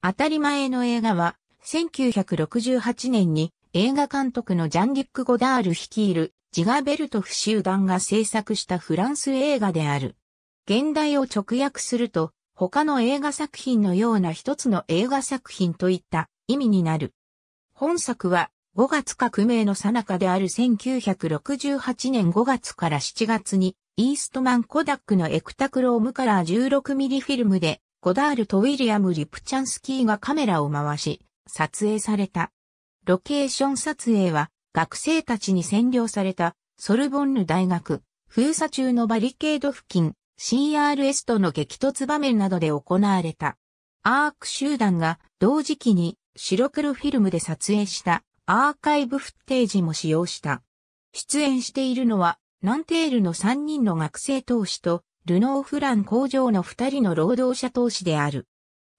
当たり前の映画は、1968年に映画監督のジャンリック・ゴダール率いるジガベルトフ集団が制作したフランス映画である。現代を直訳すると、他の映画作品のような一つの映画作品といった意味になる。本作は5月革命の最中である1968年5月から7月にイーストマン・コダックのエクタクロームカラー1 6ミリフィルムでゴダールとウィリアム・リプチャンスキーがカメラを回し、撮影された。ロケーション撮影は、学生たちに占領された、ソルボンヌ大学、封鎖中のバリケード付近、CRS との激突場面などで行われた。アーク集団が同時期に白黒フィルムで撮影したアーカイブフッテージも使用した。出演しているのは、ナンテールの3人の学生投資とルノーフラン工場の二人の労働者投資である。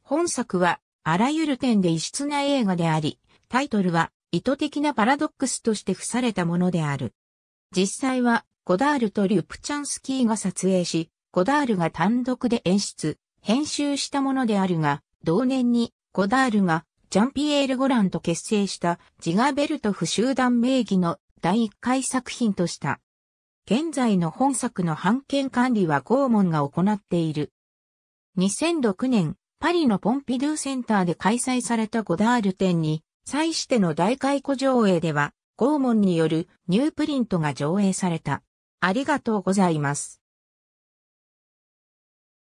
本作は、あらゆる点で異質な映画であり、タイトルは、意図的なパラドックスとして付されたものである。実際は、ゴダールとリュプチャンスキーが撮影し、ゴダールが単独で演出、編集したものであるが、同年に、ゴダールが、ジャンピエール・ゴランと結成した、ジガベルトフ集団名義の第1回作品とした。現在の本作の版権管理はゴーモンが行っている。2006年、パリのポンピドゥセンターで開催されたゴダール展に、際しての大解雇上映では、ゴーモンによるニュープリントが上映された。ありがとうございます。